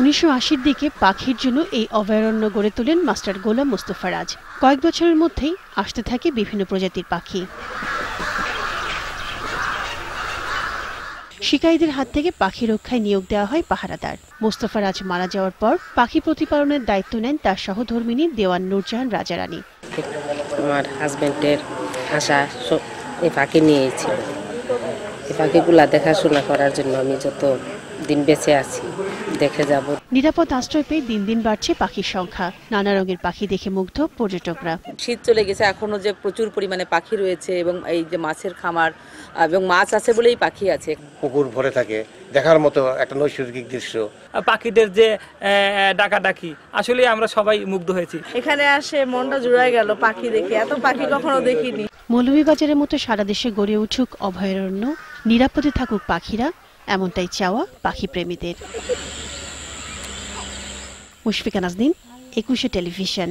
উনিশশো আশির দিকে পাখির জন্য এই অভয়ারণ্য গড়ে তোলেন মাস্টার গোলাম মুস্তফা রাজ কয়েক বছরের মধ্যেই আসতে থাকে বিভিন্ন প্রজাতির পাখি শিকারীদের হাত থেকে পাখি রক্ষায় নিয়োগ দেওয়া হয় পাহারাদার মোস্তফা রাজ মারা যাওয়ার পর পাখি প্রতিপালনের দায়িত্ব নেন তার সহধর্মিনী দেওয়ান নূরজাহান রাজারানী আমার হাজব্যান্ডের আশা এই পাখি নিয়েছিল এই পাখিগুলা দেখাশোনা করার জন্য আমি যত দিন বেঁচে আছি দেখে যাব নিরাপদ আশ্রয় পেয়ে দিন দিন বাড়ছে পাখির সংখ্যা নানা রঙের পাখি দেখে মুগ্ধ পর্যটকরা শীত চলে গেছে এখনো যে প্রচুর পরিমাণে পাখি রয়েছে এবং এই যে মাছের খামার এবং মাছ আছে বলেই পাখি আছে পুকুর ভরে থাকে দেখার মতো একটা নৈসর্গিক দৃশ্য পাখিদের যে ডাকা ডাকি আসলে আমরা সবাই মুগ্ধ হয়েছি এখানে আসে মনটা জুড়ায় গেল পাখি দেখে এত পাখি কখনো দেখিনি মৌলভীবাজারের মতো সারা দেশে গড়ে উঠুক অভয়ারণ্য নিরাপদে থাকুক পাখিরা এমনটাই চাওয়া পাখি প্রেমীদের মুশফিকা নাজদিন একুশে টেলিভিশন